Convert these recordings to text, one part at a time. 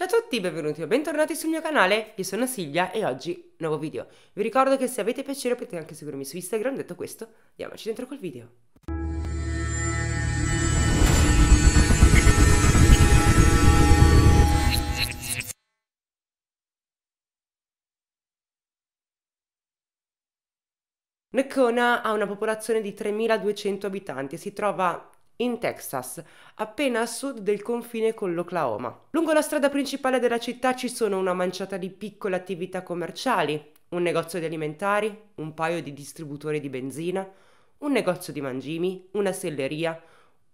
Ciao a tutti, benvenuti o bentornati sul mio canale, io sono Silvia e oggi nuovo video. Vi ricordo che se avete piacere potete anche seguirmi su Instagram, detto questo, diamoci dentro col video. Neccona ha una popolazione di 3200 abitanti e si trova in Texas, appena a sud del confine con l'Oklahoma. Lungo la strada principale della città ci sono una manciata di piccole attività commerciali, un negozio di alimentari, un paio di distributori di benzina, un negozio di mangimi, una selleria,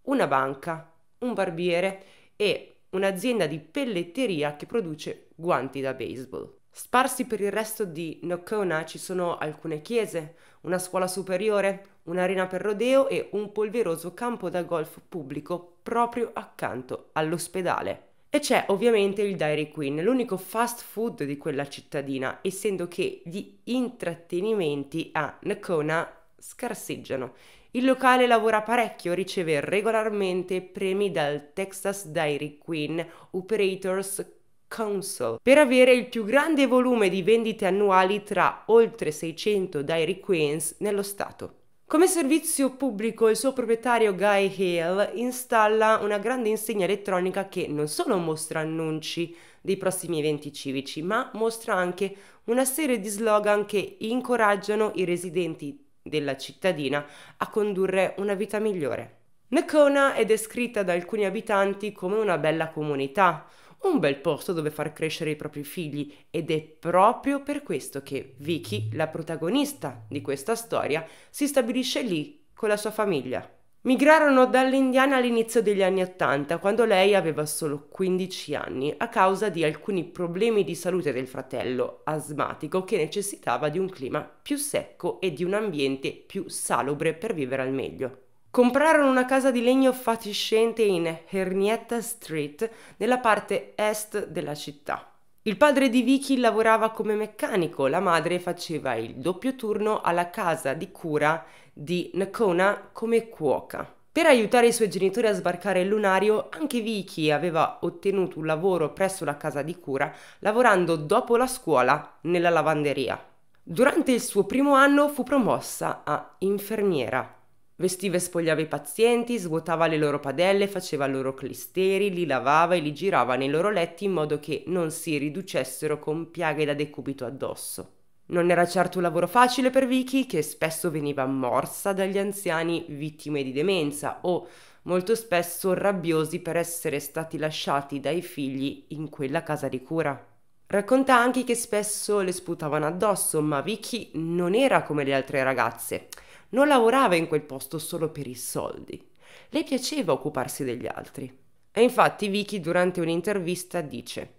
una banca, un barbiere e un'azienda di pelletteria che produce guanti da baseball. Sparsi per il resto di Nocona ci sono alcune chiese, una scuola superiore, un'arena per rodeo e un polveroso campo da golf pubblico proprio accanto all'ospedale. E c'è ovviamente il Dairy Queen, l'unico fast food di quella cittadina, essendo che gli intrattenimenti a Nakona scarseggiano. Il locale lavora parecchio, riceve regolarmente premi dal Texas Dairy Queen Operators Council per avere il più grande volume di vendite annuali tra oltre 600 dairy queens nello Stato. Come servizio pubblico il suo proprietario Guy Hale installa una grande insegna elettronica che non solo mostra annunci dei prossimi eventi civici, ma mostra anche una serie di slogan che incoraggiano i residenti della cittadina a condurre una vita migliore. Nakona è descritta da alcuni abitanti come una bella comunità, un bel posto dove far crescere i propri figli ed è proprio per questo che Vicky, la protagonista di questa storia, si stabilisce lì con la sua famiglia. Migrarono dall'Indiana all'inizio degli anni Ottanta, quando lei aveva solo 15 anni, a causa di alcuni problemi di salute del fratello, asmatico, che necessitava di un clima più secco e di un ambiente più salubre per vivere al meglio. Comprarono una casa di legno fatiscente in Hernietta Street, nella parte est della città. Il padre di Vicky lavorava come meccanico, la madre faceva il doppio turno alla casa di cura di Nakona come cuoca. Per aiutare i suoi genitori a sbarcare il lunario, anche Vicky aveva ottenuto un lavoro presso la casa di cura, lavorando dopo la scuola nella lavanderia. Durante il suo primo anno fu promossa a infermiera. Vestiva e spogliava i pazienti, svuotava le loro padelle, faceva loro clisteri, li lavava e li girava nei loro letti in modo che non si riducessero con piaghe da decubito addosso. Non era certo un lavoro facile per Vicky, che spesso veniva morsa dagli anziani vittime di demenza o molto spesso rabbiosi per essere stati lasciati dai figli in quella casa di cura. Racconta anche che spesso le sputavano addosso, ma Vicky non era come le altre ragazze. Non lavorava in quel posto solo per i soldi. Le piaceva occuparsi degli altri. E infatti Vicky durante un'intervista dice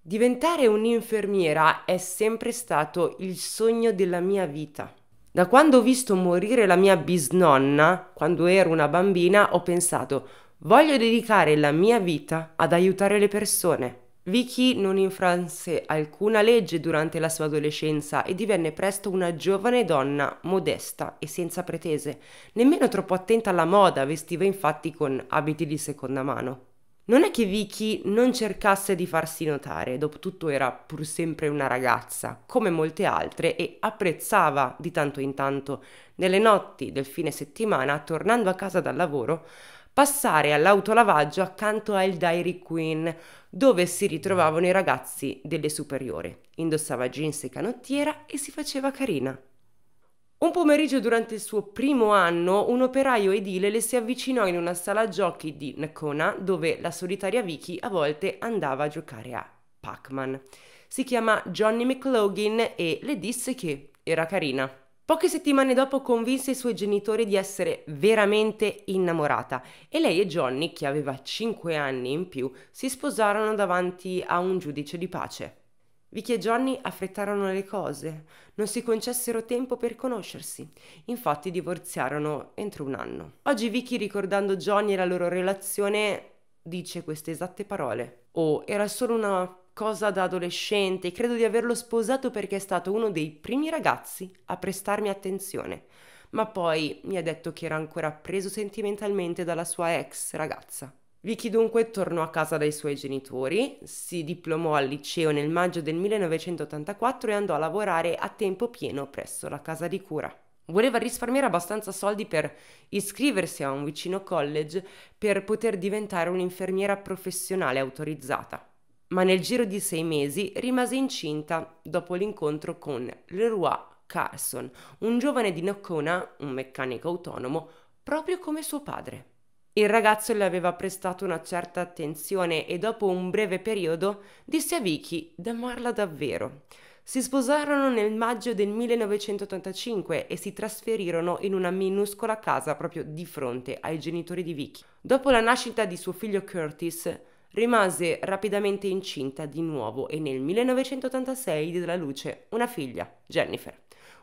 Diventare un'infermiera è sempre stato il sogno della mia vita. Da quando ho visto morire la mia bisnonna, quando ero una bambina, ho pensato voglio dedicare la mia vita ad aiutare le persone. Vicky non infranse alcuna legge durante la sua adolescenza e divenne presto una giovane donna modesta e senza pretese. Nemmeno troppo attenta alla moda, vestiva infatti con abiti di seconda mano. Non è che Vicky non cercasse di farsi notare, dopotutto era pur sempre una ragazza, come molte altre, e apprezzava di tanto in tanto, nelle notti del fine settimana, tornando a casa dal lavoro, passare all'autolavaggio accanto al Dairy Queen, dove si ritrovavano i ragazzi delle superiori. Indossava jeans e canottiera e si faceva carina. Un pomeriggio durante il suo primo anno, un operaio edile le si avvicinò in una sala giochi di Nakona, dove la solitaria Vicky a volte andava a giocare a Pac-Man. Si chiama Johnny McLaughlin e le disse che era carina. Poche settimane dopo convinse i suoi genitori di essere veramente innamorata e lei e Johnny, che aveva 5 anni in più, si sposarono davanti a un giudice di pace. Vicky e Johnny affrettarono le cose, non si concessero tempo per conoscersi, infatti divorziarono entro un anno. Oggi Vicky ricordando Johnny e la loro relazione dice queste esatte parole. Oh, era solo una cosa da adolescente, e credo di averlo sposato perché è stato uno dei primi ragazzi a prestarmi attenzione, ma poi mi ha detto che era ancora preso sentimentalmente dalla sua ex ragazza. Vicky dunque tornò a casa dai suoi genitori, si diplomò al liceo nel maggio del 1984 e andò a lavorare a tempo pieno presso la casa di cura. Voleva risparmiare abbastanza soldi per iscriversi a un vicino college per poter diventare un'infermiera professionale autorizzata ma nel giro di sei mesi rimase incinta dopo l'incontro con Leroy Carson, un giovane di Nocona, un meccanico autonomo, proprio come suo padre. Il ragazzo le aveva prestato una certa attenzione e dopo un breve periodo disse a Vicky d'amarla davvero. Si sposarono nel maggio del 1985 e si trasferirono in una minuscola casa proprio di fronte ai genitori di Vicky. Dopo la nascita di suo figlio Curtis, Rimase rapidamente incinta di nuovo e nel 1986 diede alla luce una figlia, Jennifer.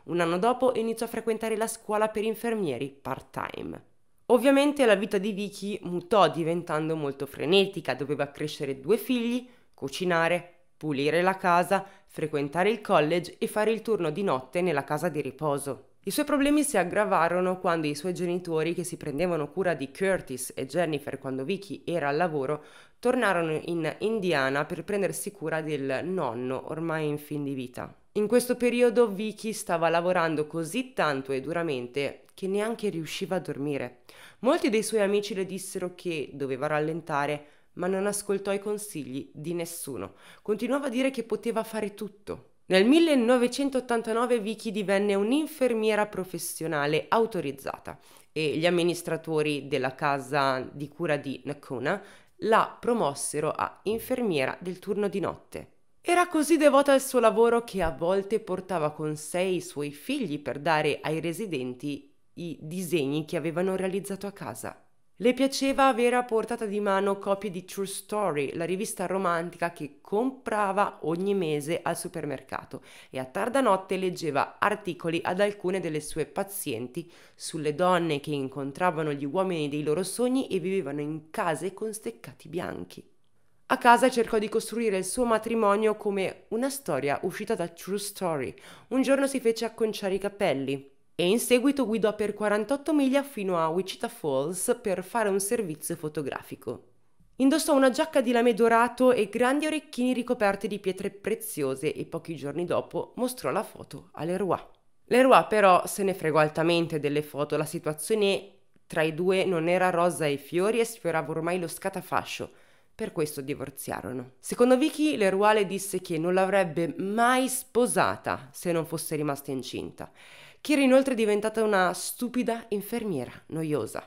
Un anno dopo iniziò a frequentare la scuola per infermieri part-time. Ovviamente la vita di Vicky mutò diventando molto frenetica, doveva crescere due figli, cucinare, pulire la casa, frequentare il college e fare il turno di notte nella casa di riposo. I suoi problemi si aggravarono quando i suoi genitori, che si prendevano cura di Curtis e Jennifer quando Vicky era al lavoro, tornarono in Indiana per prendersi cura del nonno ormai in fin di vita. In questo periodo Vicky stava lavorando così tanto e duramente che neanche riusciva a dormire. Molti dei suoi amici le dissero che doveva rallentare, ma non ascoltò i consigli di nessuno. Continuava a dire che poteva fare tutto, nel 1989 Vicky divenne un'infermiera professionale autorizzata e gli amministratori della casa di cura di Nakuna la promossero a infermiera del turno di notte. Era così devota al suo lavoro che a volte portava con sé i suoi figli per dare ai residenti i disegni che avevano realizzato a casa. Le piaceva avere a portata di mano copie di True Story, la rivista romantica che comprava ogni mese al supermercato e a tarda notte leggeva articoli ad alcune delle sue pazienti sulle donne che incontravano gli uomini dei loro sogni e vivevano in case con steccati bianchi. A casa cercò di costruire il suo matrimonio come una storia uscita da True Story. Un giorno si fece acconciare i capelli, e in seguito guidò per 48 miglia fino a Wichita Falls per fare un servizio fotografico. Indossò una giacca di lame dorato e grandi orecchini ricoperti di pietre preziose e pochi giorni dopo mostrò la foto a Leroy. Leroy però se ne fregò altamente delle foto, la situazione tra i due non era rosa e fiori e sfiorava ormai lo scatafascio, per questo divorziarono. Secondo Vicky, Leroy le disse che non l'avrebbe mai sposata se non fosse rimasta incinta che era inoltre diventata una stupida infermiera noiosa.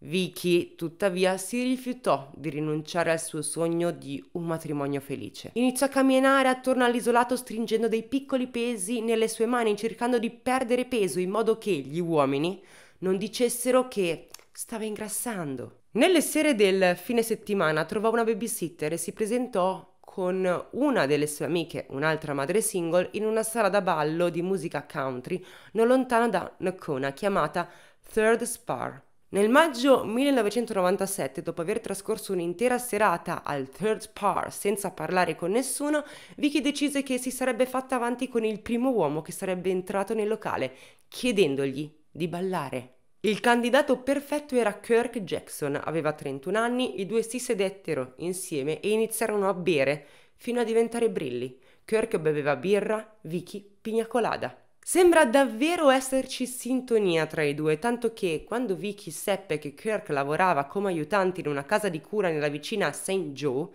Vicky, tuttavia, si rifiutò di rinunciare al suo sogno di un matrimonio felice. Iniziò a camminare attorno all'isolato stringendo dei piccoli pesi nelle sue mani, cercando di perdere peso in modo che gli uomini non dicessero che stava ingrassando. Nelle sere del fine settimana trovò una babysitter e si presentò con una delle sue amiche, un'altra madre single, in una sala da ballo di musica country non lontana da Nocona chiamata Third Spar. Nel maggio 1997, dopo aver trascorso un'intera serata al Third Spar senza parlare con nessuno, Vicky decise che si sarebbe fatta avanti con il primo uomo che sarebbe entrato nel locale, chiedendogli di ballare. Il candidato perfetto era Kirk Jackson, aveva 31 anni, i due si sedettero insieme e iniziarono a bere fino a diventare brilli. Kirk beveva birra, Vicky pina colada. Sembra davvero esserci sintonia tra i due, tanto che quando Vicky seppe che Kirk lavorava come aiutante in una casa di cura nella vicina St. Joe,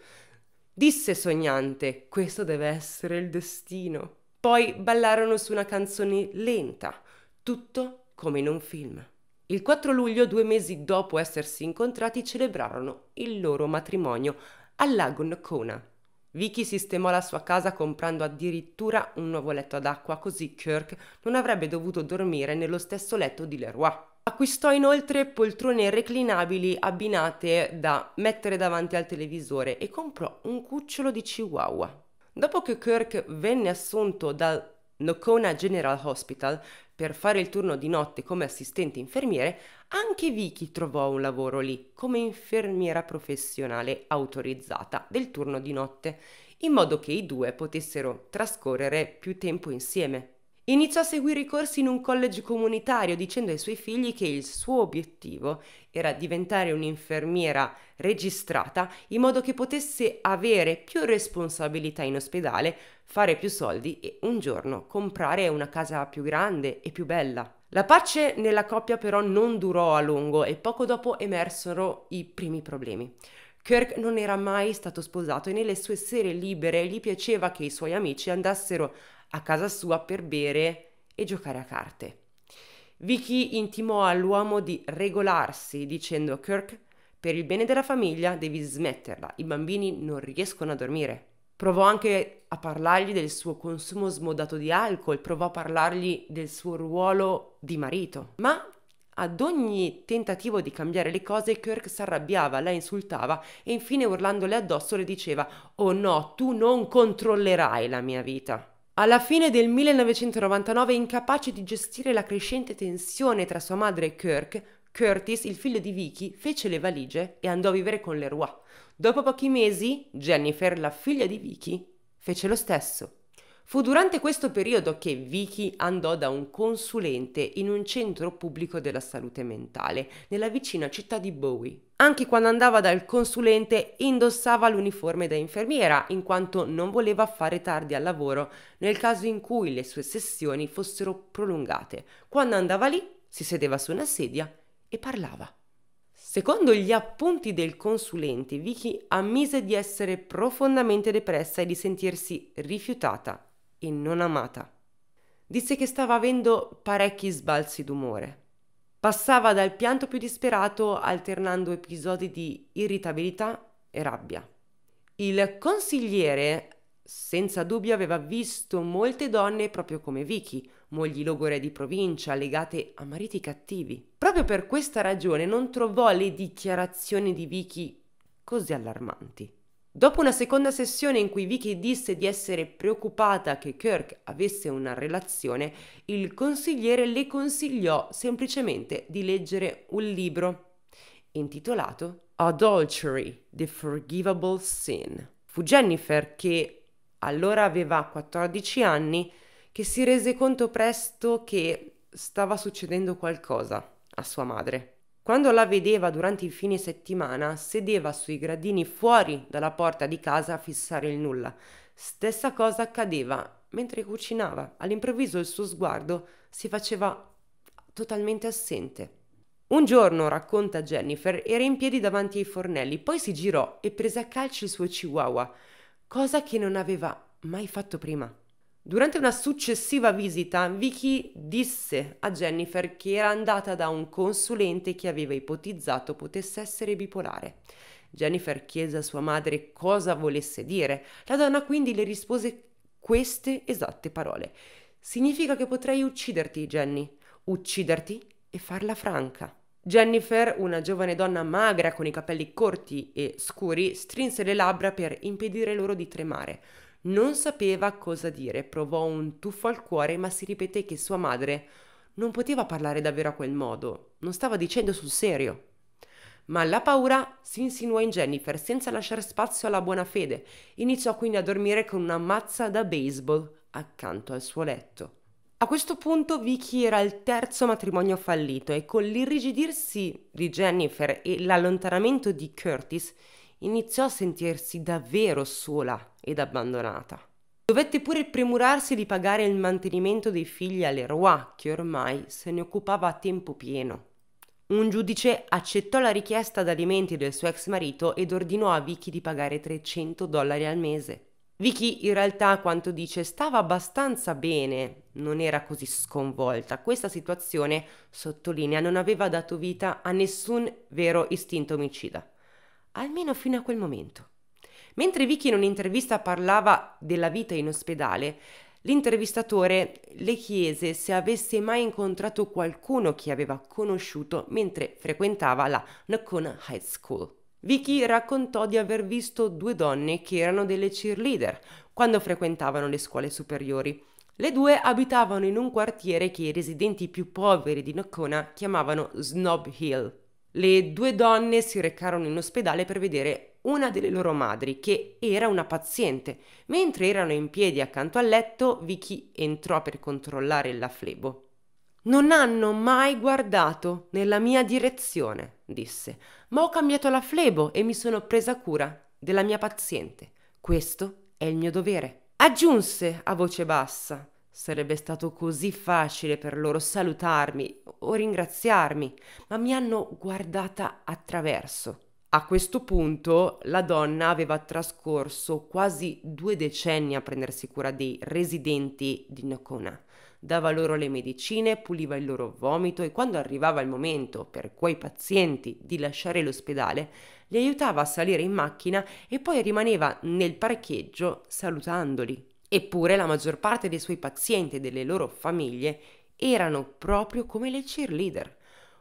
disse sognante: Questo deve essere il destino. Poi ballarono su una canzone lenta, tutto come in un film. Il 4 luglio, due mesi dopo essersi incontrati, celebrarono il loro matrimonio al lago Kona. Vicky sistemò la sua casa comprando addirittura un nuovo letto ad acqua, così Kirk non avrebbe dovuto dormire nello stesso letto di Leroy. Acquistò inoltre poltrone reclinabili abbinate da mettere davanti al televisore e comprò un cucciolo di chihuahua. Dopo che Kirk venne assunto dal Nocona General Hospital, per fare il turno di notte come assistente infermiere, anche Vicky trovò un lavoro lì come infermiera professionale autorizzata del turno di notte, in modo che i due potessero trascorrere più tempo insieme. Iniziò a seguire i corsi in un college comunitario dicendo ai suoi figli che il suo obiettivo era diventare un'infermiera registrata in modo che potesse avere più responsabilità in ospedale, fare più soldi e un giorno comprare una casa più grande e più bella. La pace nella coppia però non durò a lungo e poco dopo emersero i primi problemi. Kirk non era mai stato sposato e nelle sue sere libere gli piaceva che i suoi amici andassero a casa sua per bere e giocare a carte. Vicky intimò all'uomo di regolarsi dicendo a Kirk per il bene della famiglia devi smetterla, i bambini non riescono a dormire. Provò anche a parlargli del suo consumo smodato di alcol, provò a parlargli del suo ruolo di marito, ma ad ogni tentativo di cambiare le cose, Kirk si arrabbiava, la insultava e infine urlandole addosso le diceva: Oh no, tu non controllerai la mia vita. Alla fine del 1999, incapace di gestire la crescente tensione tra sua madre e Kirk, Curtis, il figlio di Vicky, fece le valigie e andò a vivere con Leroy. Dopo pochi mesi, Jennifer, la figlia di Vicky, fece lo stesso. Fu durante questo periodo che Vicky andò da un consulente in un centro pubblico della salute mentale, nella vicina città di Bowie. Anche quando andava dal consulente indossava l'uniforme da infermiera, in quanto non voleva fare tardi al lavoro nel caso in cui le sue sessioni fossero prolungate. Quando andava lì, si sedeva su una sedia e parlava. Secondo gli appunti del consulente, Vicky ammise di essere profondamente depressa e di sentirsi rifiutata e non amata. Disse che stava avendo parecchi sbalzi d'umore. Passava dal pianto più disperato alternando episodi di irritabilità e rabbia. Il consigliere senza dubbio aveva visto molte donne proprio come Vicky, mogli logore di provincia, legate a mariti cattivi. Proprio per questa ragione non trovò le dichiarazioni di Vicky così allarmanti. Dopo una seconda sessione in cui Vicky disse di essere preoccupata che Kirk avesse una relazione, il consigliere le consigliò semplicemente di leggere un libro intitolato Adultery, The Forgivable Sin. Fu Jennifer che allora aveva 14 anni che si rese conto presto che stava succedendo qualcosa a sua madre. Quando la vedeva durante il fine settimana, sedeva sui gradini fuori dalla porta di casa a fissare il nulla. Stessa cosa accadeva mentre cucinava. All'improvviso il suo sguardo si faceva totalmente assente. Un giorno, racconta Jennifer, era in piedi davanti ai fornelli, poi si girò e prese a calci il suo chihuahua, cosa che non aveva mai fatto prima. Durante una successiva visita, Vicky disse a Jennifer che era andata da un consulente che aveva ipotizzato potesse essere bipolare. Jennifer chiese a sua madre cosa volesse dire. La donna quindi le rispose queste esatte parole. Significa che potrei ucciderti, Jenny. Ucciderti e farla franca. Jennifer, una giovane donna magra con i capelli corti e scuri, strinse le labbra per impedire loro di tremare. Non sapeva cosa dire, provò un tuffo al cuore, ma si ripeté che sua madre non poteva parlare davvero a quel modo, non stava dicendo sul serio. Ma la paura si insinuò in Jennifer senza lasciare spazio alla buona fede. Iniziò quindi a dormire con una mazza da baseball accanto al suo letto. A questo punto Vicky era il terzo matrimonio fallito e con l'irrigidirsi di Jennifer e l'allontanamento di Curtis iniziò a sentirsi davvero sola ed abbandonata. Dovette pure premurarsi di pagare il mantenimento dei figli a Leroy, che ormai se ne occupava a tempo pieno. Un giudice accettò la richiesta d'alimenti del suo ex marito ed ordinò a Vicky di pagare 300 dollari al mese. Vicky in realtà, a quanto dice, stava abbastanza bene, non era così sconvolta. Questa situazione, sottolinea, non aveva dato vita a nessun vero istinto omicida almeno fino a quel momento. Mentre Vicky in un'intervista parlava della vita in ospedale, l'intervistatore le chiese se avesse mai incontrato qualcuno che aveva conosciuto mentre frequentava la Nakona High School. Vicky raccontò di aver visto due donne che erano delle cheerleader quando frequentavano le scuole superiori. Le due abitavano in un quartiere che i residenti più poveri di Nocona chiamavano Snob Hill. Le due donne si recarono in ospedale per vedere una delle loro madri, che era una paziente. Mentre erano in piedi accanto al letto, Vicky entrò per controllare la flebo. Non hanno mai guardato nella mia direzione, disse, ma ho cambiato la flebo e mi sono presa cura della mia paziente. Questo è il mio dovere. Aggiunse a voce bassa. Sarebbe stato così facile per loro salutarmi o ringraziarmi, ma mi hanno guardata attraverso. A questo punto la donna aveva trascorso quasi due decenni a prendersi cura dei residenti di Nocona dava loro le medicine, puliva il loro vomito e quando arrivava il momento per quei pazienti di lasciare l'ospedale, li aiutava a salire in macchina e poi rimaneva nel parcheggio salutandoli. Eppure la maggior parte dei suoi pazienti e delle loro famiglie erano proprio come le cheerleader.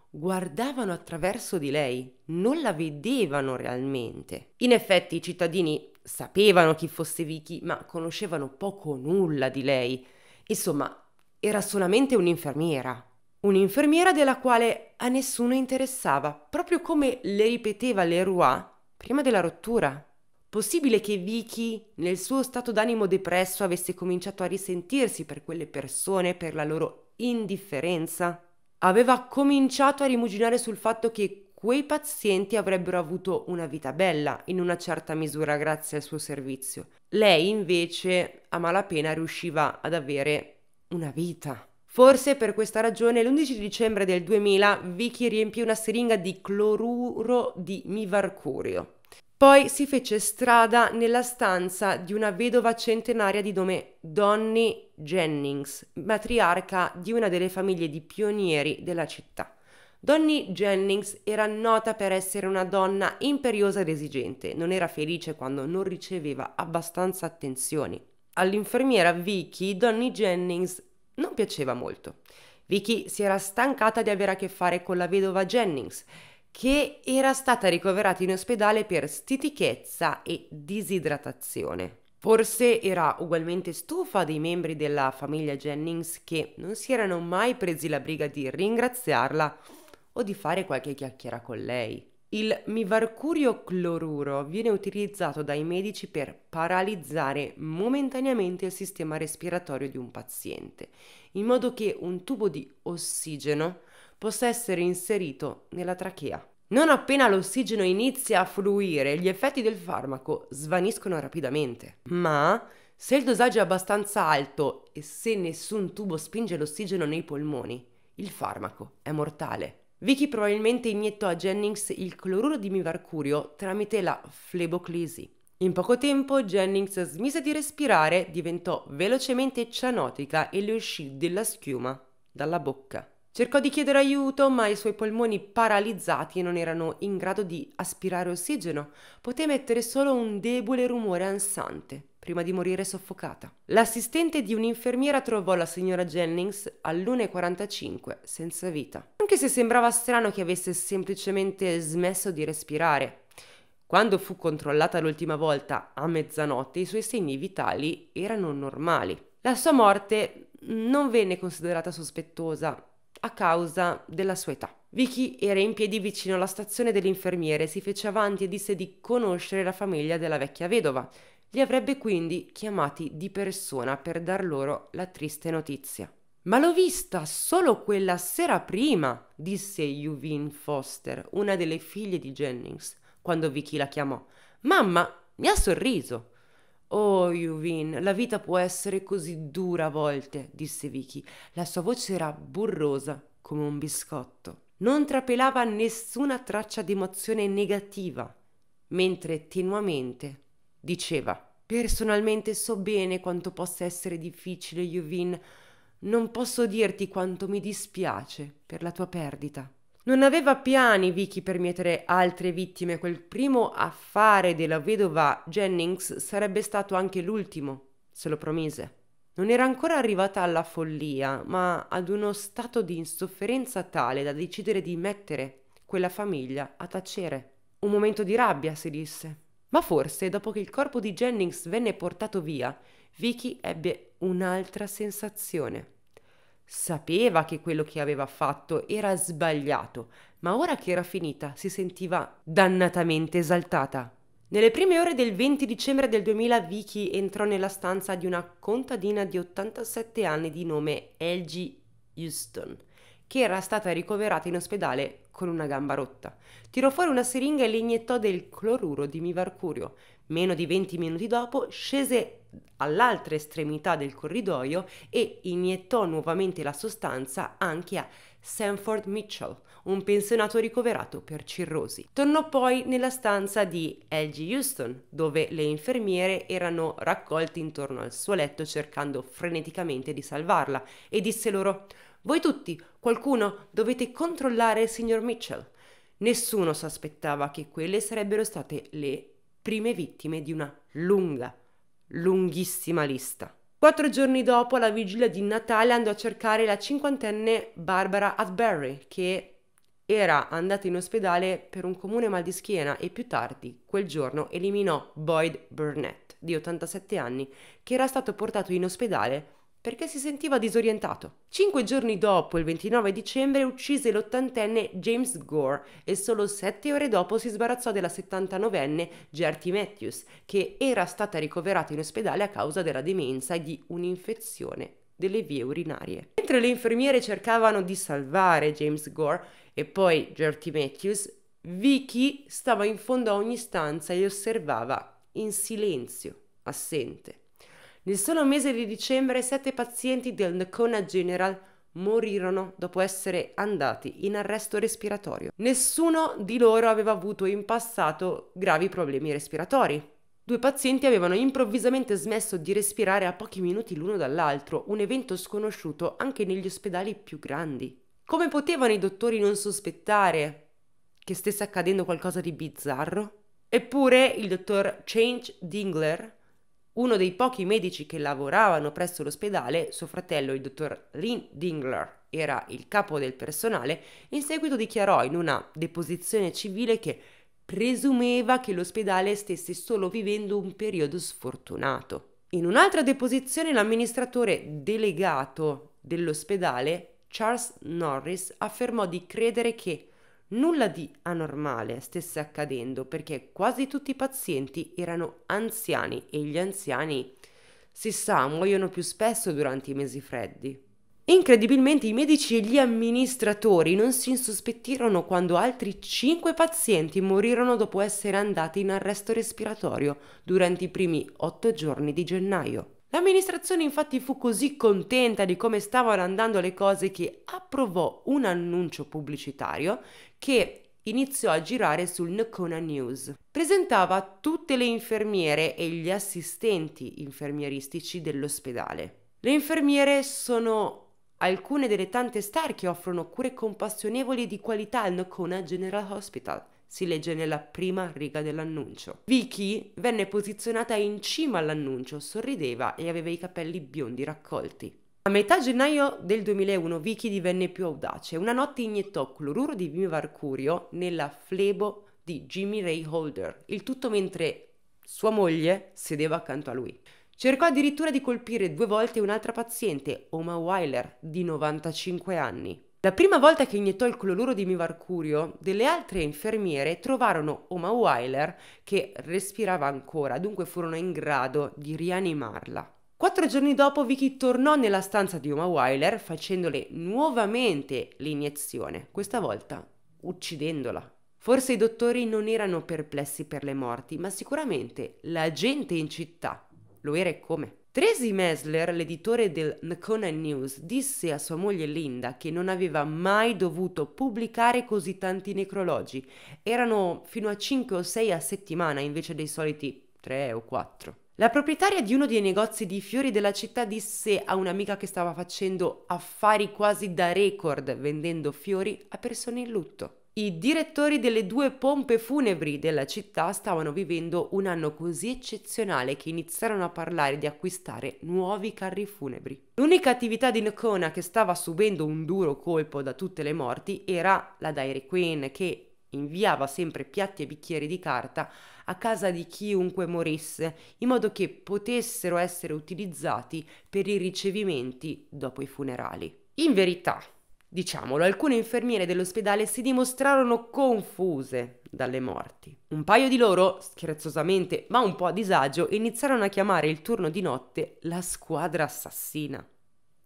Guardavano attraverso di lei, non la vedevano realmente. In effetti i cittadini sapevano chi fosse Vicky, ma conoscevano poco o nulla di lei. Insomma, era solamente un'infermiera. Un'infermiera della quale a nessuno interessava, proprio come le ripeteva Leroy prima della rottura. Possibile che Vicky, nel suo stato d'animo depresso, avesse cominciato a risentirsi per quelle persone, per la loro indifferenza? Aveva cominciato a rimuginare sul fatto che quei pazienti avrebbero avuto una vita bella, in una certa misura, grazie al suo servizio. Lei, invece, a malapena riusciva ad avere una vita. Forse per questa ragione l'11 dicembre del 2000 Vicky riempì una siringa di cloruro di mivarcurio poi si fece strada nella stanza di una vedova centenaria di nome Donny Jennings, matriarca di una delle famiglie di pionieri della città. Donny Jennings era nota per essere una donna imperiosa ed esigente, non era felice quando non riceveva abbastanza attenzioni. All'infermiera Vicky Donny Jennings non piaceva molto. Vicky si era stancata di avere a che fare con la vedova Jennings che era stata ricoverata in ospedale per stitichezza e disidratazione. Forse era ugualmente stufa dei membri della famiglia Jennings che non si erano mai presi la briga di ringraziarla o di fare qualche chiacchiera con lei. Il mivarcurio cloruro viene utilizzato dai medici per paralizzare momentaneamente il sistema respiratorio di un paziente, in modo che un tubo di ossigeno possa essere inserito nella trachea. Non appena l'ossigeno inizia a fluire, gli effetti del farmaco svaniscono rapidamente, ma se il dosaggio è abbastanza alto e se nessun tubo spinge l'ossigeno nei polmoni, il farmaco è mortale. Vicky probabilmente iniettò a Jennings il cloruro di mivarcurio tramite la fleboclisi. In poco tempo Jennings smise di respirare, diventò velocemente cianotica e le uscì della schiuma dalla bocca. Cercò di chiedere aiuto, ma i suoi polmoni paralizzati non erano in grado di aspirare ossigeno. Poté emettere solo un debole rumore ansante prima di morire soffocata. L'assistente di un'infermiera trovò la signora Jennings all'1.45 senza vita, anche se sembrava strano che avesse semplicemente smesso di respirare. Quando fu controllata l'ultima volta a mezzanotte, i suoi segni vitali erano normali. La sua morte non venne considerata sospettosa a causa della sua età. Vicky era in piedi vicino alla stazione dell'infermiere, si fece avanti e disse di conoscere la famiglia della vecchia vedova. Li avrebbe quindi chiamati di persona per dar loro la triste notizia. Ma l'ho vista solo quella sera prima, disse Yuvin Foster, una delle figlie di Jennings, quando Vicky la chiamò. Mamma mi ha sorriso. Oh, Yuvin, la vita può essere così dura a volte, disse Vicky. La sua voce era burrosa come un biscotto. Non trapelava nessuna traccia di emozione negativa, mentre tenuamente diceva: Personalmente so bene quanto possa essere difficile, Yuvin. Non posso dirti quanto mi dispiace per la tua perdita. Non aveva piani Vicky per mietere altre vittime, quel primo affare della vedova Jennings sarebbe stato anche l'ultimo, se lo promise. Non era ancora arrivata alla follia, ma ad uno stato di insofferenza tale da decidere di mettere quella famiglia a tacere. Un momento di rabbia, si disse. Ma forse, dopo che il corpo di Jennings venne portato via, Vicky ebbe un'altra sensazione. Sapeva che quello che aveva fatto era sbagliato, ma ora che era finita si sentiva dannatamente esaltata. Nelle prime ore del 20 dicembre del 2000 Vicky entrò nella stanza di una contadina di 87 anni di nome Elgie Houston, che era stata ricoverata in ospedale con una gamba rotta. Tirò fuori una siringa e le iniettò del cloruro di mivarcurio. Meno di 20 minuti dopo scese all'altra estremità del corridoio e iniettò nuovamente la sostanza anche a Sanford Mitchell, un pensionato ricoverato per cirrosi. Tornò poi nella stanza di LG Houston, dove le infermiere erano raccolte intorno al suo letto cercando freneticamente di salvarla, e disse loro Voi tutti, qualcuno, dovete controllare il signor Mitchell. Nessuno sospettava che quelle sarebbero state le prime vittime di una lunga, lunghissima lista. Quattro giorni dopo, alla vigilia di Natale, andò a cercare la cinquantenne Barbara Asbury, che era andata in ospedale per un comune mal di schiena e più tardi, quel giorno, eliminò Boyd Burnett, di 87 anni, che era stato portato in ospedale perché si sentiva disorientato. Cinque giorni dopo, il 29 dicembre, uccise l'ottantenne James Gore e solo sette ore dopo si sbarazzò della 79enne Gertie Matthews, che era stata ricoverata in ospedale a causa della demenza e di un'infezione delle vie urinarie. Mentre le infermiere cercavano di salvare James Gore e poi Gertie Matthews, Vicky stava in fondo a ogni stanza e osservava in silenzio, assente. Nel solo mese di dicembre sette pazienti del Nakona General morirono dopo essere andati in arresto respiratorio. Nessuno di loro aveva avuto in passato gravi problemi respiratori. Due pazienti avevano improvvisamente smesso di respirare a pochi minuti l'uno dall'altro, un evento sconosciuto anche negli ospedali più grandi. Come potevano i dottori non sospettare che stesse accadendo qualcosa di bizzarro? Eppure il dottor Change Dingler uno dei pochi medici che lavoravano presso l'ospedale, suo fratello il dottor Lynn Dingler era il capo del personale, in seguito dichiarò in una deposizione civile che presumeva che l'ospedale stesse solo vivendo un periodo sfortunato. In un'altra deposizione l'amministratore delegato dell'ospedale, Charles Norris, affermò di credere che Nulla di anormale stesse accadendo perché quasi tutti i pazienti erano anziani e gli anziani, si sa, muoiono più spesso durante i mesi freddi. Incredibilmente i medici e gli amministratori non si insospettirono quando altri 5 pazienti morirono dopo essere andati in arresto respiratorio durante i primi 8 giorni di gennaio. L'amministrazione infatti fu così contenta di come stavano andando le cose che approvò un annuncio pubblicitario che iniziò a girare sul Nocona News. Presentava tutte le infermiere e gli assistenti infermieristici dell'ospedale. Le infermiere sono alcune delle tante star che offrono cure compassionevoli di qualità al Nocona General Hospital si legge nella prima riga dell'annuncio. Vicky venne posizionata in cima all'annuncio, sorrideva e aveva i capelli biondi raccolti. A metà gennaio del 2001 Vicky divenne più audace. Una notte iniettò cloruro di bimivarcurio nella flebo di Jimmy Ray Holder, il tutto mentre sua moglie sedeva accanto a lui. Cercò addirittura di colpire due volte un'altra paziente, Oma Weiler, di 95 anni. La prima volta che iniettò il cloruro di mivarcurio, delle altre infermiere trovarono Oma Weiler che respirava ancora, dunque furono in grado di rianimarla. Quattro giorni dopo Vicky tornò nella stanza di Oma Weiler facendole nuovamente l'iniezione, questa volta uccidendola. Forse i dottori non erano perplessi per le morti, ma sicuramente la gente in città lo era e come. Tracy Mesler, l'editore del Nakona News, disse a sua moglie Linda che non aveva mai dovuto pubblicare così tanti necrologi. Erano fino a 5 o 6 a settimana invece dei soliti 3 o 4. La proprietaria di uno dei negozi di fiori della città disse a un'amica che stava facendo affari quasi da record vendendo fiori a persone in lutto. I direttori delle due pompe funebri della città stavano vivendo un anno così eccezionale che iniziarono a parlare di acquistare nuovi carri funebri. L'unica attività di Nocona che stava subendo un duro colpo da tutte le morti era la Dairy Queen che inviava sempre piatti e bicchieri di carta a casa di chiunque morisse, in modo che potessero essere utilizzati per i ricevimenti dopo i funerali. In verità, Diciamolo, alcune infermiere dell'ospedale si dimostrarono confuse dalle morti. Un paio di loro, scherzosamente ma un po' a disagio, iniziarono a chiamare il turno di notte la squadra assassina.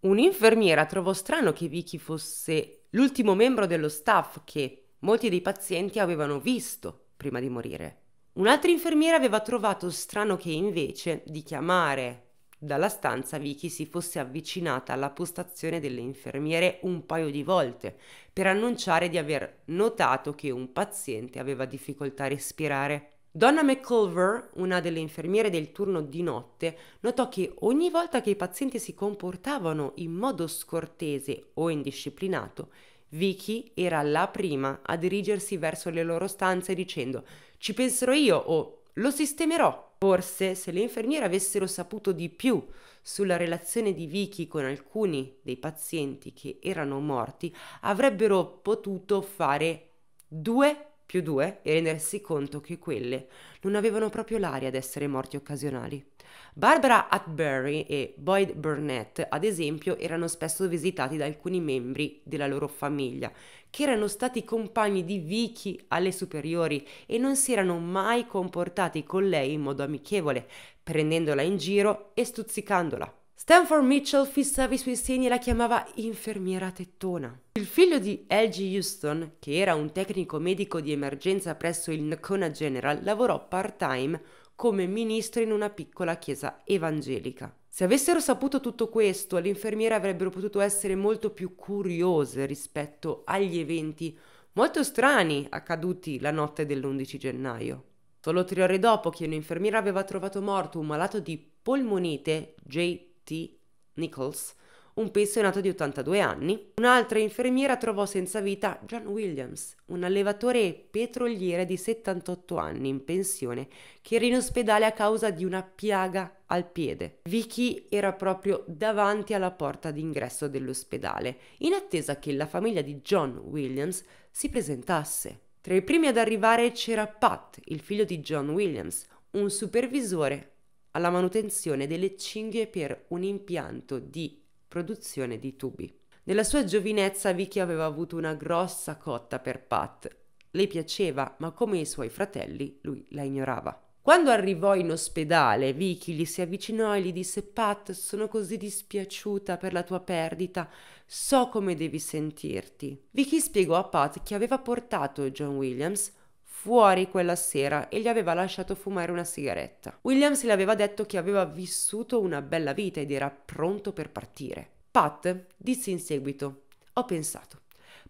Un'infermiera trovò strano che Vicky fosse l'ultimo membro dello staff che molti dei pazienti avevano visto prima di morire. Un'altra infermiera aveva trovato strano che invece di chiamare dalla stanza Vicky si fosse avvicinata alla postazione delle infermiere un paio di volte per annunciare di aver notato che un paziente aveva difficoltà a respirare. Donna McCulver, una delle infermiere del turno di notte, notò che ogni volta che i pazienti si comportavano in modo scortese o indisciplinato, Vicky era la prima a dirigersi verso le loro stanze dicendo ci penserò io o lo sistemerò. Forse se le infermiere avessero saputo di più sulla relazione di Vicky con alcuni dei pazienti che erano morti, avrebbero potuto fare due più due e rendersi conto che quelle non avevano proprio l'aria di essere morti occasionali. Barbara Atbury e Boyd Burnett, ad esempio, erano spesso visitati da alcuni membri della loro famiglia, che erano stati compagni di Vicky alle superiori e non si erano mai comportati con lei in modo amichevole, prendendola in giro e stuzzicandola. Stanford Mitchell fissava i suoi segni e la chiamava infermiera tettona. Il figlio di L.G. Houston, che era un tecnico medico di emergenza presso il Nakona General, lavorò part-time come ministro in una piccola chiesa evangelica. Se avessero saputo tutto questo, le infermiere avrebbero potuto essere molto più curiose rispetto agli eventi molto strani accaduti la notte dell'11 gennaio. Solo tre ore dopo che un'infermiera aveva trovato morto un malato di polmonite, J. Nichols, un pensionato di 82 anni. Un'altra infermiera trovò senza vita John Williams, un allevatore petroliere di 78 anni in pensione, che era in ospedale a causa di una piaga al piede. Vicky era proprio davanti alla porta d'ingresso dell'ospedale, in attesa che la famiglia di John Williams si presentasse. Tra i primi ad arrivare c'era Pat, il figlio di John Williams, un supervisore alla manutenzione delle cinghie per un impianto di produzione di tubi. Nella sua giovinezza Vicky aveva avuto una grossa cotta per Pat. Le piaceva, ma come i suoi fratelli lui la ignorava. Quando arrivò in ospedale, Vicky gli si avvicinò e gli disse Pat, sono così dispiaciuta per la tua perdita, so come devi sentirti. Vicky spiegò a Pat che aveva portato John Williams fuori quella sera e gli aveva lasciato fumare una sigaretta. Williams le aveva detto che aveva vissuto una bella vita ed era pronto per partire. Pat disse in seguito: Ho pensato.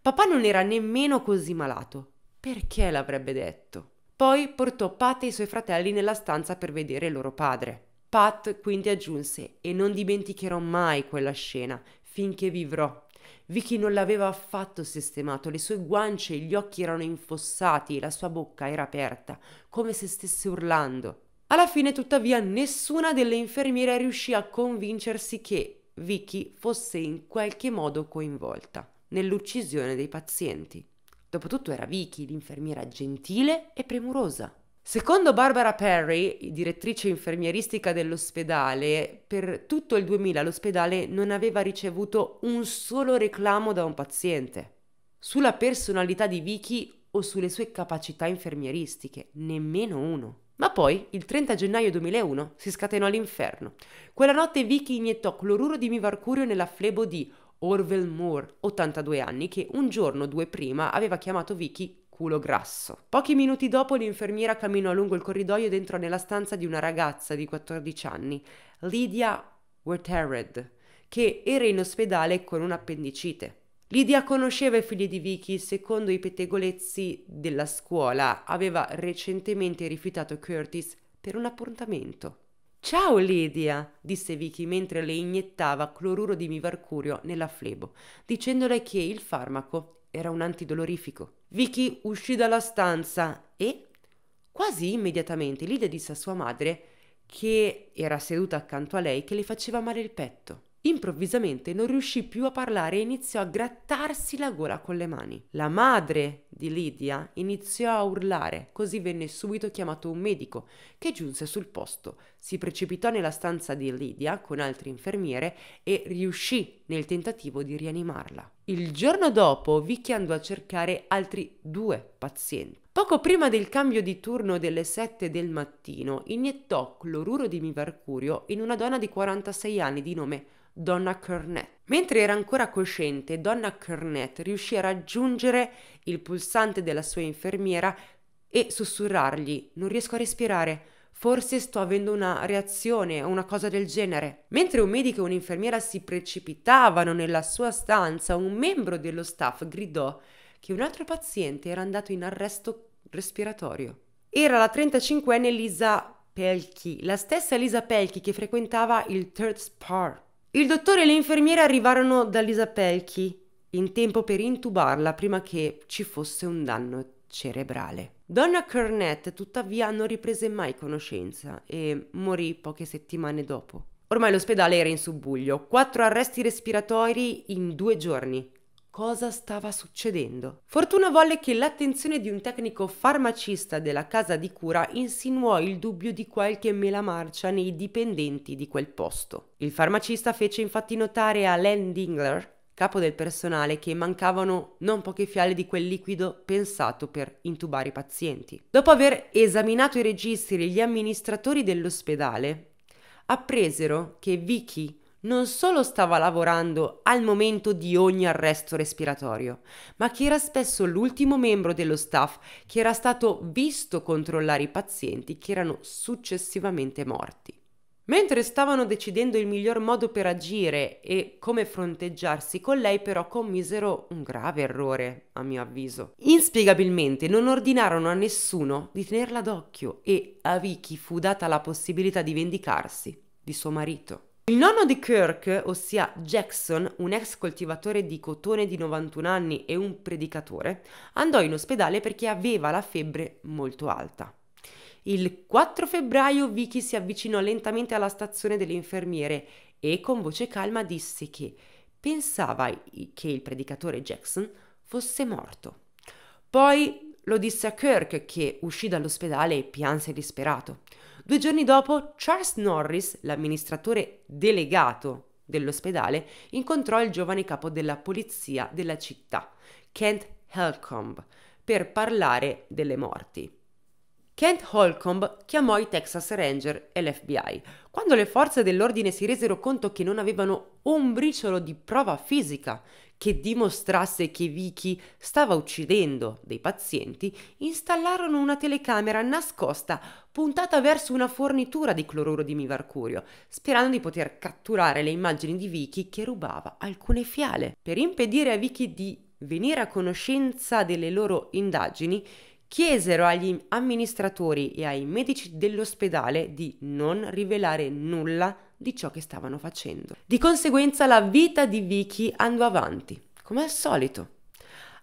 Papà non era nemmeno così malato. Perché l'avrebbe detto? Poi portò Pat e i suoi fratelli nella stanza per vedere loro padre. Pat quindi aggiunse: E non dimenticherò mai quella scena finché vivrò Vicky non l'aveva affatto sistemato, le sue guance e gli occhi erano infossati, la sua bocca era aperta, come se stesse urlando. Alla fine, tuttavia, nessuna delle infermiere riuscì a convincersi che Vicky fosse in qualche modo coinvolta nell'uccisione dei pazienti. Dopotutto era Vicky, l'infermiera gentile e premurosa. Secondo Barbara Perry, direttrice infermieristica dell'ospedale, per tutto il 2000 l'ospedale non aveva ricevuto un solo reclamo da un paziente. Sulla personalità di Vicky o sulle sue capacità infermieristiche, nemmeno uno. Ma poi, il 30 gennaio 2001, si scatenò l'inferno. Quella notte Vicky iniettò cloruro di mivarcurio nella flebo di Orwell Moore, 82 anni, che un giorno o due prima aveva chiamato Vicky culo grasso. Pochi minuti dopo l'infermiera camminò lungo il corridoio ed entrò nella stanza di una ragazza di 14 anni, Lydia Werthered, che era in ospedale con un'appendicite. Lydia conosceva i figli di Vicky, secondo i pettegolezzi della scuola, aveva recentemente rifiutato Curtis per un appuntamento. Ciao Lydia, disse Vicky mentre le iniettava cloruro di mivarcurio nella flebo, dicendole che il farmaco era un antidolorifico. Vicky uscì dalla stanza e quasi immediatamente Lidia disse a sua madre che era seduta accanto a lei che le faceva male il petto. Improvvisamente non riuscì più a parlare e iniziò a grattarsi la gola con le mani. La madre di Lydia iniziò a urlare, così venne subito chiamato un medico che giunse sul posto. Si precipitò nella stanza di Lydia con altre infermiere e riuscì nel tentativo di rianimarla. Il giorno dopo Vicky andò a cercare altri due pazienti. Poco prima del cambio di turno delle 7 del mattino iniettò cloruro di mivercurio in una donna di 46 anni di nome Donna Cornette. Mentre era ancora cosciente, Donna Cornette riuscì a raggiungere il pulsante della sua infermiera e sussurrargli: Non riesco a respirare. Forse sto avendo una reazione o una cosa del genere. Mentre un medico e un'infermiera si precipitavano nella sua stanza, un membro dello staff gridò che un altro paziente era andato in arresto respiratorio. Era la 35enne Lisa Pelchi, la stessa Lisa Pelchi che frequentava il Third Park il dottore e l'infermiera arrivarono da Lisa Pelchi in tempo per intubarla prima che ci fosse un danno cerebrale. Donna Cornette tuttavia non riprese mai conoscenza e morì poche settimane dopo. Ormai l'ospedale era in subbuglio, quattro arresti respiratori in due giorni, cosa stava succedendo. Fortuna volle che l'attenzione di un tecnico farmacista della casa di cura insinuò il dubbio di qualche melamarcia nei dipendenti di quel posto. Il farmacista fece infatti notare a Len Dingler, capo del personale, che mancavano non poche fiale di quel liquido pensato per intubare i pazienti. Dopo aver esaminato i registri, gli amministratori dell'ospedale appresero che Vicky non solo stava lavorando al momento di ogni arresto respiratorio, ma che era spesso l'ultimo membro dello staff che era stato visto controllare i pazienti che erano successivamente morti. Mentre stavano decidendo il miglior modo per agire e come fronteggiarsi con lei, però commisero un grave errore, a mio avviso. Inspiegabilmente non ordinarono a nessuno di tenerla d'occhio e a Vicky fu data la possibilità di vendicarsi di suo marito. Il nonno di Kirk, ossia Jackson, un ex coltivatore di cotone di 91 anni e un predicatore, andò in ospedale perché aveva la febbre molto alta. Il 4 febbraio Vicky si avvicinò lentamente alla stazione delle infermiere e con voce calma disse che pensava che il predicatore Jackson fosse morto. Poi lo disse a Kirk che uscì dall'ospedale e pianse disperato. Due giorni dopo, Charles Norris, l'amministratore delegato dell'ospedale, incontrò il giovane capo della polizia della città, Kent Holcomb, per parlare delle morti. Kent Holcomb chiamò i Texas Ranger e l'FBI. Quando le forze dell'ordine si resero conto che non avevano un briciolo di prova fisica che dimostrasse che Vicky stava uccidendo dei pazienti, installarono una telecamera nascosta puntata verso una fornitura di cloruro di mivarcurio, sperando di poter catturare le immagini di Vicky che rubava alcune fiale. Per impedire a Vicky di venire a conoscenza delle loro indagini, chiesero agli amministratori e ai medici dell'ospedale di non rivelare nulla di ciò che stavano facendo. Di conseguenza la vita di Vicky andò avanti, come al solito.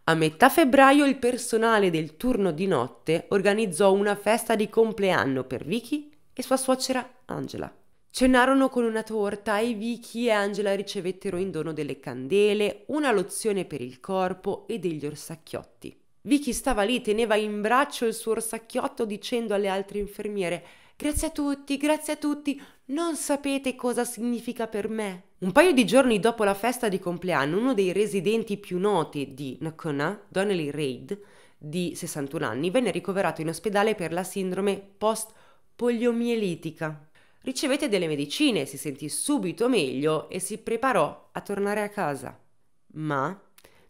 A metà febbraio il personale del turno di notte organizzò una festa di compleanno per Vicky e sua suocera Angela. Cenarono con una torta e Vicky e Angela ricevettero in dono delle candele, una lozione per il corpo e degli orsacchiotti. Vicky stava lì, teneva in braccio il suo orsacchiotto dicendo alle altre infermiere Grazie a tutti, grazie a tutti, non sapete cosa significa per me. Un paio di giorni dopo la festa di compleanno, uno dei residenti più noti di Nakona, Donnelly Reid, di 61 anni, venne ricoverato in ospedale per la sindrome post-poliomielitica. Ricevette delle medicine, si sentì subito meglio e si preparò a tornare a casa. Ma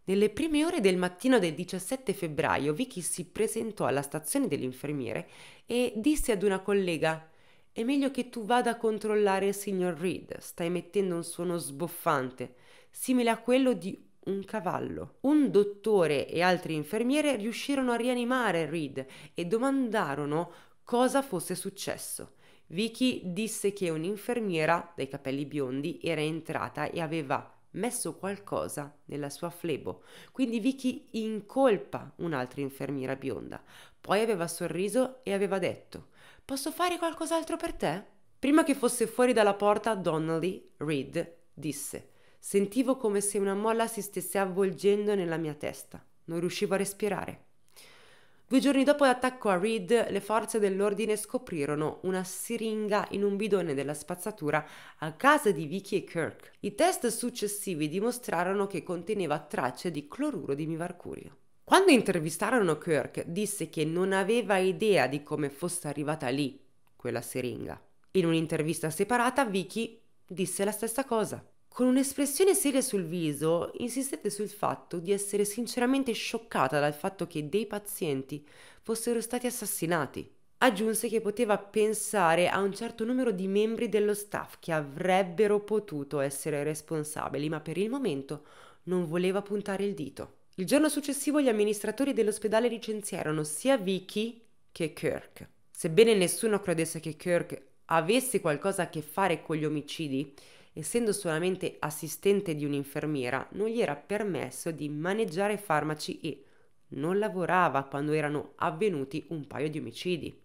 nelle prime ore del mattino del 17 febbraio Vicky si presentò alla stazione dell'infermiere e disse ad una collega è meglio che tu vada a controllare il signor Reed. Sta emettendo un suono sbuffante, simile a quello di un cavallo. Un dottore e altre infermiere riuscirono a rianimare Reed e domandarono cosa fosse successo. Vicky disse che un'infermiera dai capelli biondi era entrata e aveva messo qualcosa nella sua flebo. Quindi Vicky incolpa un'altra infermiera bionda. Poi aveva sorriso e aveva detto Posso fare qualcos'altro per te? Prima che fosse fuori dalla porta, Donnelly, Reed, disse. Sentivo come se una molla si stesse avvolgendo nella mia testa. Non riuscivo a respirare. Due giorni dopo l'attacco a Reed, le forze dell'ordine scoprirono una siringa in un bidone della spazzatura a casa di Vicky e Kirk. I test successivi dimostrarono che conteneva tracce di cloruro di mivarcurio. Quando intervistarono Kirk, disse che non aveva idea di come fosse arrivata lì quella siringa. In un'intervista separata, Vicky disse la stessa cosa. Con un'espressione seria sul viso, insistette sul fatto di essere sinceramente scioccata dal fatto che dei pazienti fossero stati assassinati. Aggiunse che poteva pensare a un certo numero di membri dello staff che avrebbero potuto essere responsabili, ma per il momento non voleva puntare il dito. Il giorno successivo gli amministratori dell'ospedale licenziarono sia Vicky che Kirk. Sebbene nessuno credesse che Kirk avesse qualcosa a che fare con gli omicidi, essendo solamente assistente di un'infermiera, non gli era permesso di maneggiare farmaci e non lavorava quando erano avvenuti un paio di omicidi.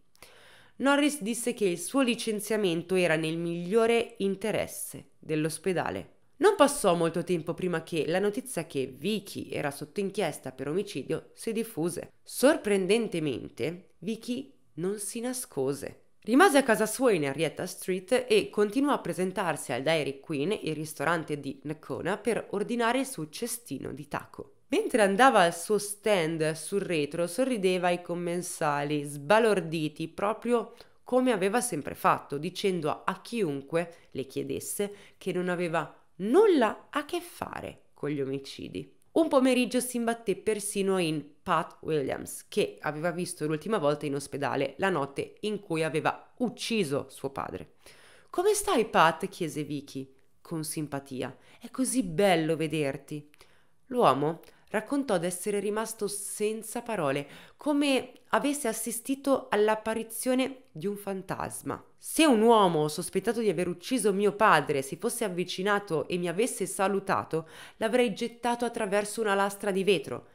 Norris disse che il suo licenziamento era nel migliore interesse dell'ospedale non passò molto tempo prima che la notizia che Vicky era sotto inchiesta per omicidio si diffuse. Sorprendentemente, Vicky non si nascose. Rimase a casa sua in Henrietta Street e continuò a presentarsi al Dairy Queen, il ristorante di Nakona, per ordinare il suo cestino di taco. Mentre andava al suo stand sul retro, sorrideva ai commensali, sbalorditi proprio come aveva sempre fatto, dicendo a chiunque le chiedesse che non aveva nulla a che fare con gli omicidi. Un pomeriggio si imbatté persino in Pat Williams, che aveva visto l'ultima volta in ospedale la notte in cui aveva ucciso suo padre. Come stai, Pat? chiese Vicky con simpatia. È così bello vederti. L'uomo raccontò d'essere rimasto senza parole, come avesse assistito all'apparizione di un fantasma. Se un uomo sospettato di aver ucciso mio padre si fosse avvicinato e mi avesse salutato, l'avrei gettato attraverso una lastra di vetro.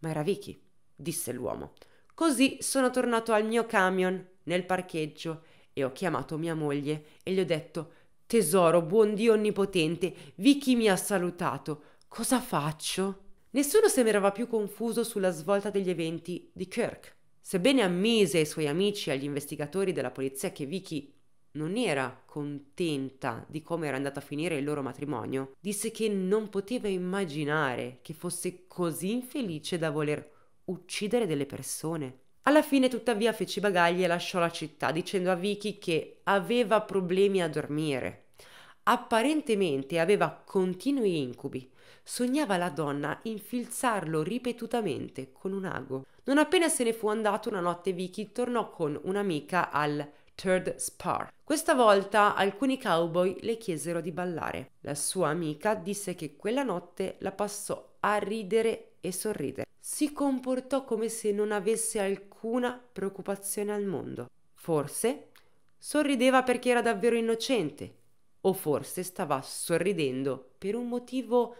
Ma era Vicky, disse l'uomo. Così sono tornato al mio camion, nel parcheggio, e ho chiamato mia moglie e gli ho detto Tesoro, buon Dio onnipotente, Vicky mi ha salutato. Cosa faccio? Nessuno sembrava più confuso sulla svolta degli eventi di Kirk. Sebbene ammise ai suoi amici e agli investigatori della polizia che Vicky non era contenta di come era andato a finire il loro matrimonio, disse che non poteva immaginare che fosse così infelice da voler uccidere delle persone. Alla fine tuttavia fece i bagagli e lasciò la città dicendo a Vicky che aveva problemi a dormire. Apparentemente aveva continui incubi Sognava la donna infilzarlo ripetutamente con un ago. Non appena se ne fu andato una notte Vicky tornò con un'amica al Third Spar. Questa volta alcuni cowboy le chiesero di ballare. La sua amica disse che quella notte la passò a ridere e sorridere. Si comportò come se non avesse alcuna preoccupazione al mondo. Forse sorrideva perché era davvero innocente, o forse stava sorridendo per un motivo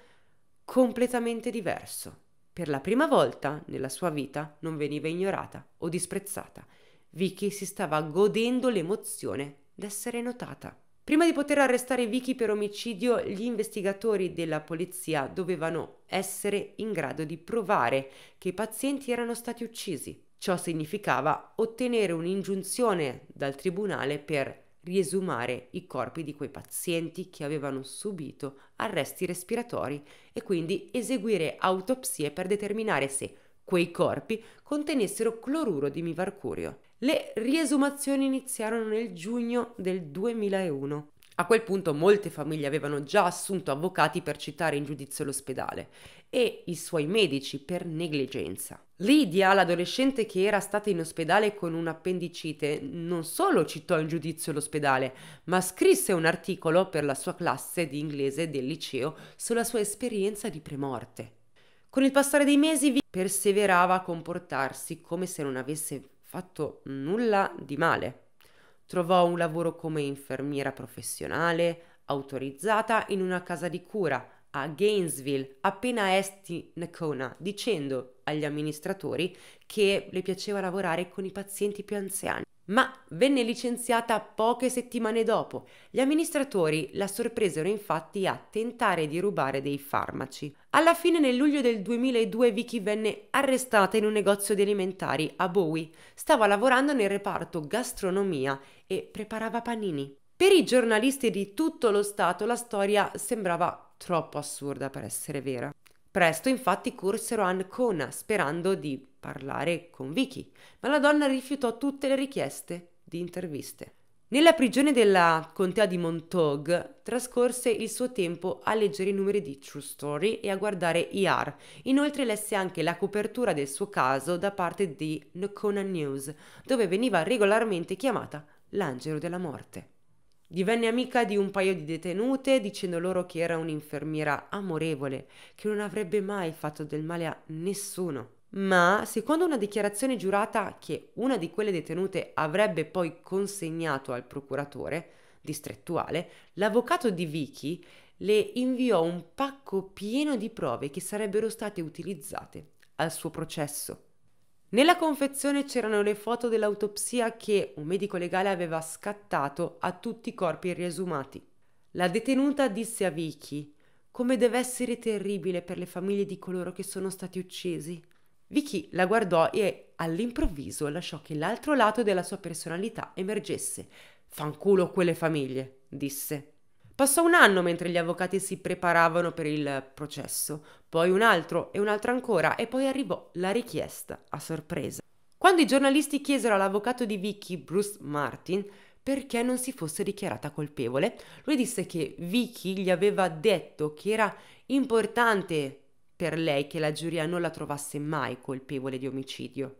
completamente diverso. Per la prima volta nella sua vita non veniva ignorata o disprezzata. Vicky si stava godendo l'emozione d'essere notata. Prima di poter arrestare Vicky per omicidio, gli investigatori della polizia dovevano essere in grado di provare che i pazienti erano stati uccisi. Ciò significava ottenere un'ingiunzione dal tribunale per riesumare i corpi di quei pazienti che avevano subito arresti respiratori e quindi eseguire autopsie per determinare se quei corpi contenessero cloruro di mivarcurio. Le riesumazioni iniziarono nel giugno del 2001. A quel punto molte famiglie avevano già assunto avvocati per citare in giudizio l'ospedale e i suoi medici per negligenza. Lydia, l'adolescente che era stata in ospedale con un'appendicite, non solo citò in giudizio l'ospedale, ma scrisse un articolo per la sua classe di inglese del liceo sulla sua esperienza di premorte. Con il passare dei mesi perseverava a comportarsi come se non avesse fatto nulla di male. Trovò un lavoro come infermiera professionale, autorizzata in una casa di cura, a Gainesville, appena a est di Nakona, dicendo agli amministratori che le piaceva lavorare con i pazienti più anziani. Ma venne licenziata poche settimane dopo. Gli amministratori la sorpresero infatti a tentare di rubare dei farmaci. Alla fine, nel luglio del 2002, Vicky venne arrestata in un negozio di alimentari a Bowie. Stava lavorando nel reparto gastronomia e preparava panini. Per i giornalisti di tutto lo Stato la storia sembrava troppo assurda per essere vera. Presto infatti corsero a Ancona sperando di parlare con Vicky, ma la donna rifiutò tutte le richieste di interviste. Nella prigione della contea di Montauk trascorse il suo tempo a leggere i numeri di True Story e a guardare IR. Inoltre lesse anche la copertura del suo caso da parte di Nocona News, dove veniva regolarmente chiamata l'angelo della morte. Divenne amica di un paio di detenute dicendo loro che era un'infermiera amorevole, che non avrebbe mai fatto del male a nessuno. Ma, secondo una dichiarazione giurata che una di quelle detenute avrebbe poi consegnato al procuratore distrettuale, l'avvocato di Vicky le inviò un pacco pieno di prove che sarebbero state utilizzate al suo processo. Nella confezione c'erano le foto dell'autopsia che un medico legale aveva scattato a tutti i corpi riesumati. La detenuta disse a Vicky come deve essere terribile per le famiglie di coloro che sono stati uccisi. Vicky la guardò e all'improvviso lasciò che l'altro lato della sua personalità emergesse. Fanculo quelle famiglie, disse. Passò un anno mentre gli avvocati si preparavano per il processo, poi un altro e un altro ancora e poi arrivò la richiesta a sorpresa. Quando i giornalisti chiesero all'avvocato di Vicky, Bruce Martin, perché non si fosse dichiarata colpevole, lui disse che Vicky gli aveva detto che era importante per lei che la giuria non la trovasse mai colpevole di omicidio.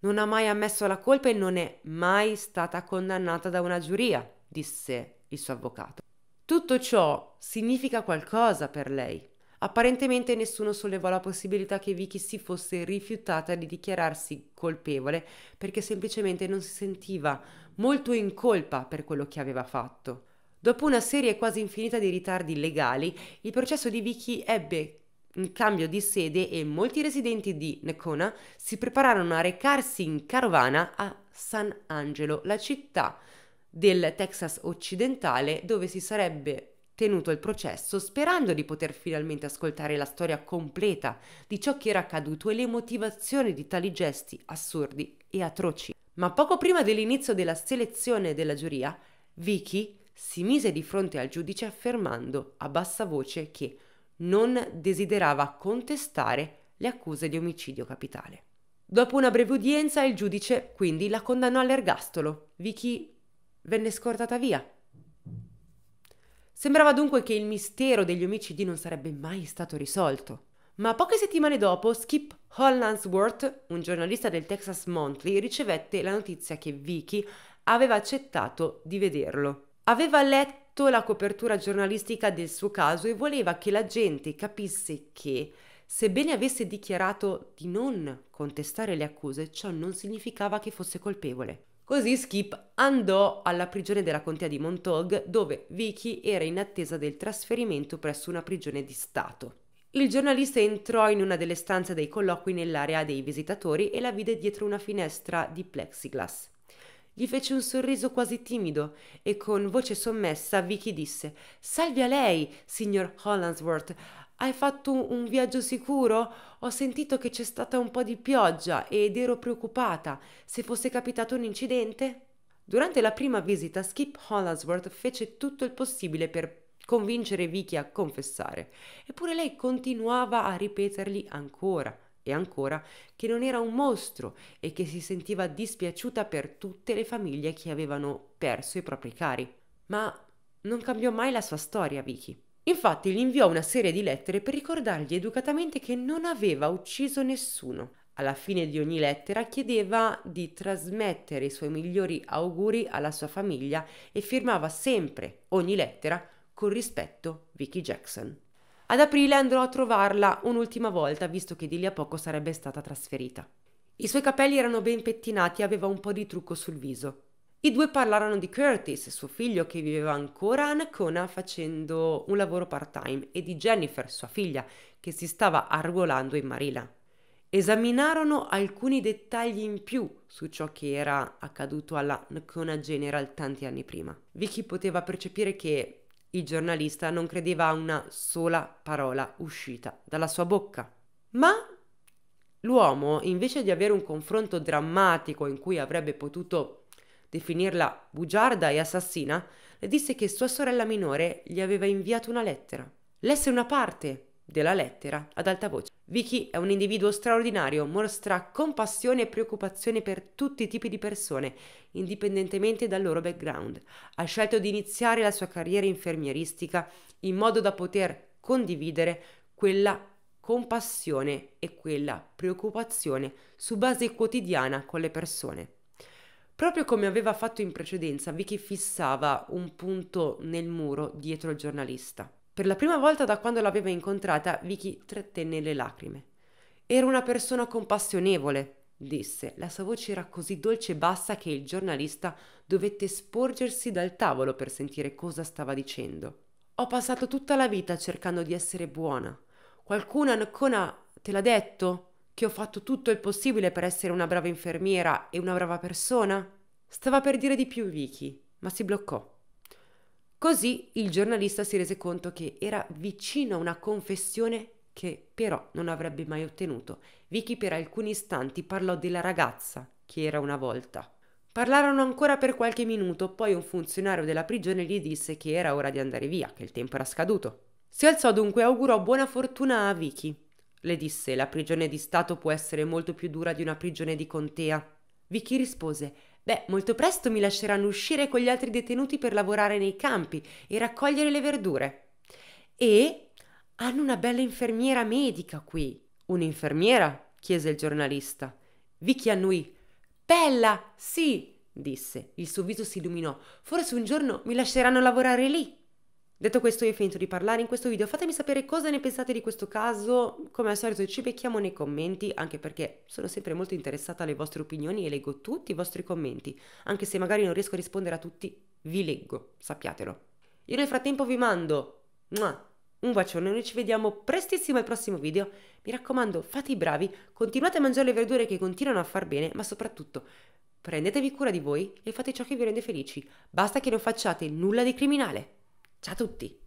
Non ha mai ammesso la colpa e non è mai stata condannata da una giuria, disse il suo avvocato. Tutto ciò significa qualcosa per lei. Apparentemente nessuno sollevò la possibilità che Vicky si fosse rifiutata di dichiararsi colpevole perché semplicemente non si sentiva molto in colpa per quello che aveva fatto. Dopo una serie quasi infinita di ritardi legali, il processo di Vicky ebbe un cambio di sede e molti residenti di Nekona si prepararono a recarsi in carovana a San Angelo, la città del Texas occidentale dove si sarebbe tenuto il processo sperando di poter finalmente ascoltare la storia completa di ciò che era accaduto e le motivazioni di tali gesti assurdi e atroci. Ma poco prima dell'inizio della selezione della giuria, Vicky si mise di fronte al giudice affermando a bassa voce che non desiderava contestare le accuse di omicidio capitale. Dopo una breve udienza, il giudice quindi la condannò all'ergastolo. Vicky venne scortata via. Sembrava dunque che il mistero degli omicidi non sarebbe mai stato risolto. Ma poche settimane dopo, Skip Hollandsworth, un giornalista del Texas Monthly, ricevette la notizia che Vicky aveva accettato di vederlo. Aveva letto la copertura giornalistica del suo caso e voleva che la gente capisse che, sebbene avesse dichiarato di non contestare le accuse, ciò non significava che fosse colpevole. Così Skip andò alla prigione della contea di Montauk dove Vicky era in attesa del trasferimento presso una prigione di Stato. Il giornalista entrò in una delle stanze dei colloqui nell'area dei visitatori e la vide dietro una finestra di plexiglass. Gli fece un sorriso quasi timido e con voce sommessa Vicky disse Salve a lei, signor Hollandsworth. Hai fatto un, un viaggio sicuro? Ho sentito che c'è stata un po' di pioggia ed ero preoccupata. Se fosse capitato un incidente? Durante la prima visita, Skip Hollingsworth fece tutto il possibile per convincere Vicky a confessare, eppure lei continuava a ripetergli ancora e ancora che non era un mostro e che si sentiva dispiaciuta per tutte le famiglie che avevano perso i propri cari. Ma non cambiò mai la sua storia, Vicky. Infatti gli inviò una serie di lettere per ricordargli educatamente che non aveva ucciso nessuno. Alla fine di ogni lettera chiedeva di trasmettere i suoi migliori auguri alla sua famiglia e firmava sempre ogni lettera con rispetto Vicky Jackson. Ad aprile andrò a trovarla un'ultima volta, visto che di lì a poco sarebbe stata trasferita. I suoi capelli erano ben pettinati e aveva un po' di trucco sul viso. I due parlarono di Curtis, suo figlio che viveva ancora a Ancona facendo un lavoro part-time, e di Jennifer, sua figlia, che si stava arruolando in Marina. Esaminarono alcuni dettagli in più su ciò che era accaduto alla Ancona General tanti anni prima. Vicky poteva percepire che il giornalista non credeva a una sola parola uscita dalla sua bocca. Ma l'uomo, invece di avere un confronto drammatico in cui avrebbe potuto definirla bugiarda e assassina, le disse che sua sorella minore gli aveva inviato una lettera. Lesse una parte della lettera ad alta voce. Vicky è un individuo straordinario, mostra compassione e preoccupazione per tutti i tipi di persone, indipendentemente dal loro background. Ha scelto di iniziare la sua carriera infermieristica in modo da poter condividere quella compassione e quella preoccupazione su base quotidiana con le persone. Proprio come aveva fatto in precedenza, Vicky fissava un punto nel muro dietro il giornalista. Per la prima volta da quando l'aveva incontrata, Vicky trattenne le lacrime. Era una persona compassionevole, disse. La sua voce era così dolce e bassa che il giornalista dovette sporgersi dal tavolo per sentire cosa stava dicendo. Ho passato tutta la vita cercando di essere buona. Qualcuno ancora te l'ha detto? Che ho fatto tutto il possibile per essere una brava infermiera e una brava persona? Stava per dire di più Vicky, ma si bloccò. Così il giornalista si rese conto che era vicino a una confessione che però non avrebbe mai ottenuto. Vicky per alcuni istanti parlò della ragazza che era una volta. Parlarono ancora per qualche minuto, poi un funzionario della prigione gli disse che era ora di andare via, che il tempo era scaduto. Si alzò dunque e augurò buona fortuna a Vicky. Le disse, la prigione di Stato può essere molto più dura di una prigione di contea. Vicky rispose, beh, molto presto mi lasceranno uscire con gli altri detenuti per lavorare nei campi e raccogliere le verdure. E hanno una bella infermiera medica qui. Un'infermiera? chiese il giornalista. Vicky annui. Bella, sì, disse. Il suo viso si illuminò. Forse un giorno mi lasceranno lavorare lì. Detto questo io ho finito di parlare in questo video, fatemi sapere cosa ne pensate di questo caso, come al solito ci becchiamo nei commenti, anche perché sono sempre molto interessata alle vostre opinioni e leggo tutti i vostri commenti, anche se magari non riesco a rispondere a tutti, vi leggo, sappiatelo. Io nel frattempo vi mando un bacione, noi ci vediamo prestissimo al prossimo video, mi raccomando fate i bravi, continuate a mangiare le verdure che continuano a far bene, ma soprattutto prendetevi cura di voi e fate ciò che vi rende felici, basta che non facciate nulla di criminale. Ciao a tutti!